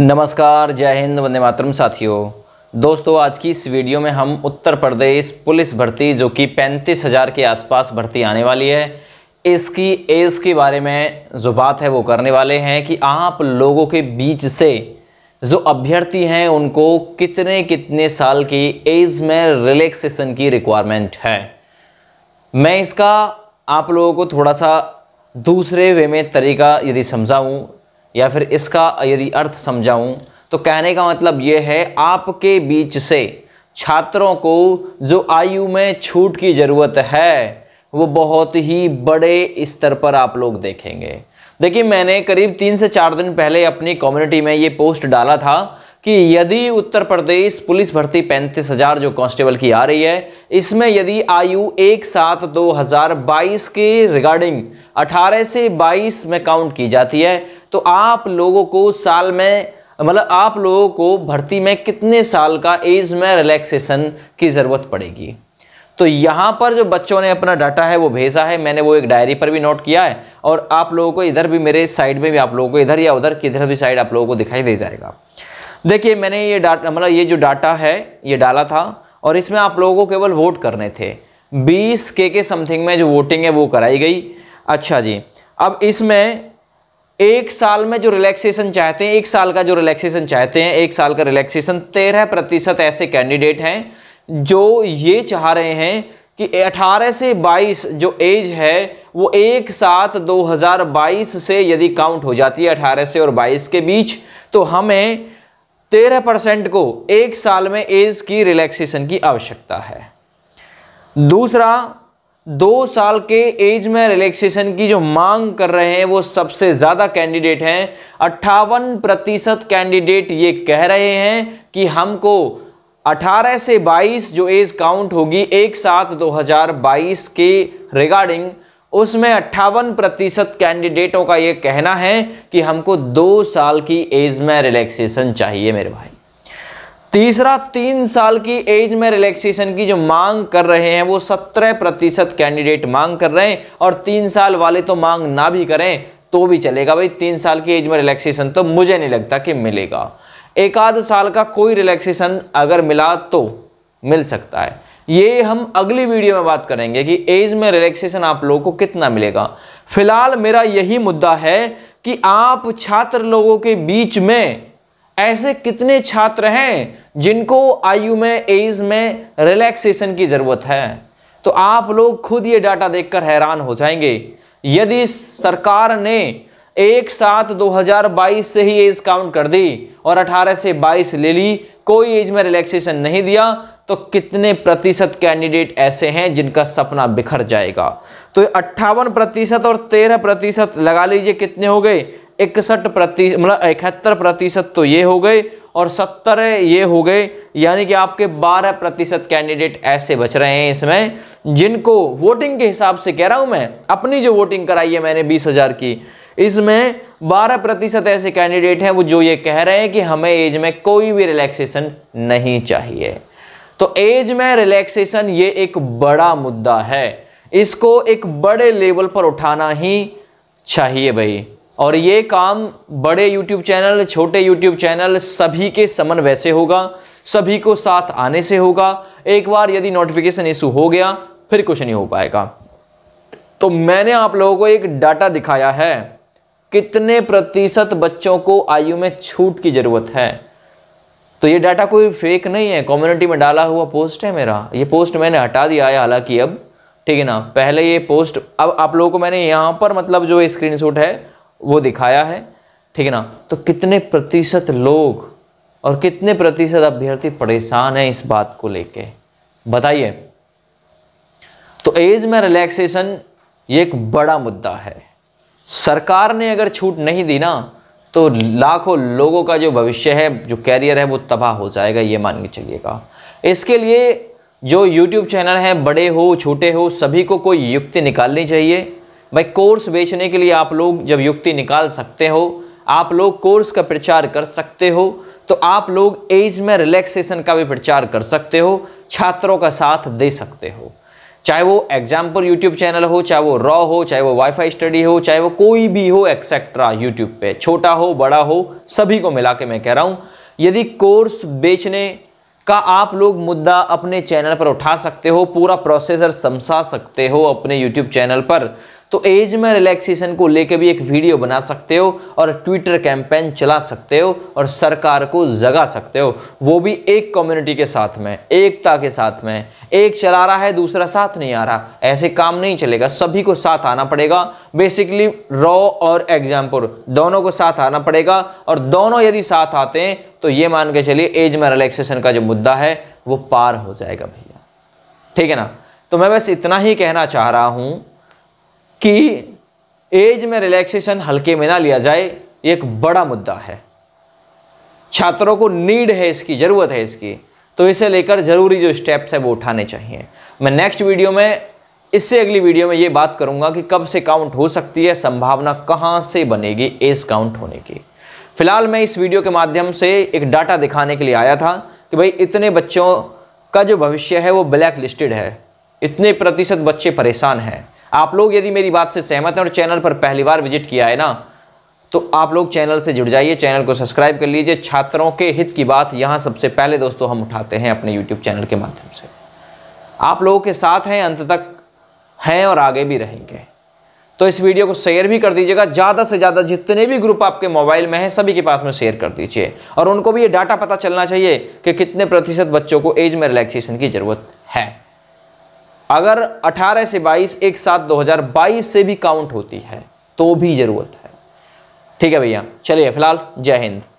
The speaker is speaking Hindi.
नमस्कार जय हिंद वंदे मातरम साथियों दोस्तों आज की इस वीडियो में हम उत्तर प्रदेश पुलिस भर्ती जो कि पैंतीस हज़ार के आसपास भर्ती आने वाली है इसकी एज के बारे में जो बात है वो करने वाले हैं कि आप लोगों के बीच से जो अभ्यर्थी हैं उनको कितने कितने साल की एज में रिलैक्सेशन की रिक्वायरमेंट है मैं इसका आप लोगों को थोड़ा सा दूसरे वे में तरीका यदि समझाऊँ या फिर इसका यदि अर्थ समझाऊं तो कहने का मतलब ये है आपके बीच से छात्रों को जो आयु में छूट की ज़रूरत है वो बहुत ही बड़े स्तर पर आप लोग देखेंगे देखिए मैंने करीब तीन से चार दिन पहले अपनी कम्युनिटी में ये पोस्ट डाला था कि यदि उत्तर प्रदेश पुलिस भर्ती पैंतीस हजार जो कांस्टेबल की आ रही है इसमें यदि आयु एक सात दो हजार बाईस के रिगार्डिंग अठारह से बाईस में काउंट की जाती है तो आप लोगों को साल में मतलब आप लोगों को भर्ती में कितने साल का एज में रिलैक्सेशन की ज़रूरत पड़ेगी तो यहाँ पर जो बच्चों ने अपना डाटा है वो भेजा है मैंने वो एक डायरी पर भी नोट किया है और आप लोगों को इधर भी मेरे साइड में भी आप लोगों को इधर या उधर किधर भी साइड आप लोगों को दिखाई दे जाएगा देखिए मैंने ये डाटा मतलब ये जो डाटा है ये डाला था और इसमें आप लोगों को केवल वोट करने थे 20 के के समथिंग में जो वोटिंग है वो कराई गई अच्छा जी अब इसमें एक साल में जो रिलैक्सेशन चाहते हैं एक साल का जो रिलैक्सेशन चाहते हैं एक साल का रिलैक्सेशन तेरह प्रतिशत ऐसे कैंडिडेट हैं जो ये चाह रहे हैं कि 18 से 22 जो एज है वो एक साथ 2022 से यदि काउंट हो जाती है 18 से और 22 के बीच तो हमें तेरह परसेंट को एक साल में एज की रिलैक्सेशन की आवश्यकता है दूसरा दो साल के एज में रिलैक्सेशन की जो मांग कर रहे हैं वो सबसे ज़्यादा कैंडिडेट हैं अट्ठावन प्रतिशत कैंडिडेट ये कह रहे हैं कि हमको 18 से 22 जो एज काउंट होगी एक साथ 2022 के रिगार्डिंग उसमें अट्ठावन प्रतिशत कैंडिडेटों का यह कहना है कि हमको दो साल की एज में रिलैक्सेशन चाहिए मेरे भाई तीसरा तीन साल की एज में रिलैक्सेशन की जो मांग कर रहे हैं वो सत्रह प्रतिशत कैंडिडेट मांग कर रहे हैं और तीन साल वाले तो मांग ना भी करें तो भी चलेगा भाई तीन साल की एज में रिलैक्सेशन तो मुझे नहीं लगता कि मिलेगा एक आध साल का कोई रिलैक्सेशन अगर मिला तो मिल सकता है ये हम अगली वीडियो में बात करेंगे कि एज में रिलैक्सेशन आप लोगों को कितना मिलेगा फिलहाल मेरा यही मुद्दा है कि आप छात्र लोगों के बीच में ऐसे कितने छात्र हैं जिनको आयु में एज में रिलैक्सेशन की ज़रूरत है तो आप लोग खुद ये डाटा देखकर हैरान हो जाएंगे यदि सरकार ने एक साथ 2022 से ही एज काउंट कर दी और 18 से 22 ले ली कोई एज में रिलैक्सेशन नहीं दिया तो कितने प्रतिशत कैंडिडेट ऐसे हैं जिनका सपना बिखर जाएगा तो अट्ठावन प्रतिशत और तेरह प्रतिशत लगा लीजिए कितने हो गए इकसठ प्रतिशत मतलब इकहत्तर प्रतिशत तो ये हो गए और सत्तर ये हो गए यानी कि आपके बारह प्रतिशत कैंडिडेट ऐसे बच रहे हैं इसमें जिनको वोटिंग के हिसाब से कह रहा हूँ मैं अपनी जो वोटिंग कराई है मैंने बीस हज़ार की इसमें बारह प्रतिशत ऐसे कैंडिडेट हैं वो जो ये कह रहे हैं कि हमें एज में कोई भी रिलैक्सेशन नहीं चाहिए तो एज में रिलैक्सेशन ये एक बड़ा मुद्दा है इसको एक बड़े लेवल पर उठाना ही चाहिए भाई और ये काम बड़े यूट्यूब चैनल छोटे यूट्यूब चैनल सभी के समन वैसे होगा सभी को साथ आने से होगा एक बार यदि नोटिफिकेशन इशू हो गया फिर कुछ नहीं हो पाएगा तो मैंने आप लोगों को एक डाटा दिखाया है कितने प्रतिशत बच्चों को आयु में छूट की ज़रूरत है तो ये डाटा कोई फेक नहीं है कम्युनिटी में डाला हुआ पोस्ट है मेरा ये पोस्ट मैंने हटा दिया है हालांकि अब ठीक है ना पहले ये पोस्ट अब आप लोगों को मैंने यहाँ पर मतलब जो स्क्रीनशॉट है वो दिखाया है ठीक है ना तो कितने प्रतिशत लोग और कितने प्रतिशत अभ्यर्थी परेशान हैं इस बात को लेके बताइए तो एज में रिलैक्सेशन ये एक बड़ा मुद्दा है सरकार ने अगर छूट नहीं दी ना तो लाखों लोगों का जो भविष्य है जो कैरियर है वो तबाह हो जाएगा ये मान के चलिएगा इसके लिए जो यूट्यूब चैनल हैं बड़े हो छोटे हो सभी को कोई युक्ति निकालनी चाहिए भाई कोर्स बेचने के लिए आप लोग जब युक्ति निकाल सकते हो आप लोग कोर्स का प्रचार कर सकते हो तो आप लोग एज में रिलैक्सेशन का भी प्रचार कर सकते हो छात्रों का साथ दे सकते हो चाहे वो एग्जाम पर यूट्यूब चैनल हो चाहे वो रॉ हो चाहे वो वाईफाई स्टडी हो चाहे वो कोई भी हो एक्सेट्रा यूट्यूब पे छोटा हो बड़ा हो सभी को मिला के मैं कह रहा हूँ यदि कोर्स बेचने का आप लोग मुद्दा अपने चैनल पर उठा सकते हो पूरा प्रोसेसर समझा सकते हो अपने यूट्यूब चैनल पर तो एज में रिलैक्सेशन को लेकर भी एक वीडियो बना सकते हो और ट्विटर कैंपेन चला सकते हो और सरकार को जगा सकते हो वो भी एक कम्युनिटी के साथ में एकता के साथ में एक चला रहा है दूसरा साथ नहीं आ रहा ऐसे काम नहीं चलेगा सभी को साथ आना पड़ेगा बेसिकली रॉ और एग्जाम्पल दोनों को साथ आना पड़ेगा और दोनों यदि साथ आते हैं तो ये मान के चलिए एज में रिलैक्सेशन का जो मुद्दा है वो पार हो जाएगा भैया ठीक है ना तो मैं बस इतना ही कहना चाह रहा हूं कि एज में रिलैक्सेशन हल्के में ना लिया जाए ये एक बड़ा मुद्दा है छात्रों को नीड है इसकी ज़रूरत है इसकी तो इसे लेकर ज़रूरी जो स्टेप्स है वो उठाने चाहिए मैं नेक्स्ट वीडियो में इससे अगली वीडियो में ये बात करूँगा कि कब से काउंट हो सकती है संभावना कहाँ से बनेगी एज काउंट होने की फिलहाल मैं इस वीडियो के माध्यम से एक डाटा दिखाने के लिए आया था कि भाई इतने बच्चों का जो भविष्य है वो ब्लैक लिस्टेड है इतने प्रतिशत बच्चे परेशान हैं आप लोग यदि मेरी बात से सहमत हैं और चैनल पर पहली बार विजिट किया है ना तो आप लोग चैनल से जुड़ जाइए चैनल को सब्सक्राइब कर लीजिए छात्रों के हित की बात यहाँ सबसे पहले दोस्तों हम उठाते हैं अपने यूट्यूब चैनल के माध्यम से आप लोगों के साथ हैं अंत तक हैं और आगे भी रहेंगे तो इस वीडियो को शेयर भी कर दीजिएगा ज़्यादा से ज़्यादा जितने भी ग्रुप आपके मोबाइल में हैं सभी के पास में शेयर कर दीजिए और उनको भी ये डाटा पता चलना चाहिए कि कितने प्रतिशत बच्चों को एज में रिलैक्सेशन की ज़रूरत है अगर 18 से 22 एक साथ 2022 से भी काउंट होती है तो भी ज़रूरत है ठीक है भैया चलिए फिलहाल जय हिंद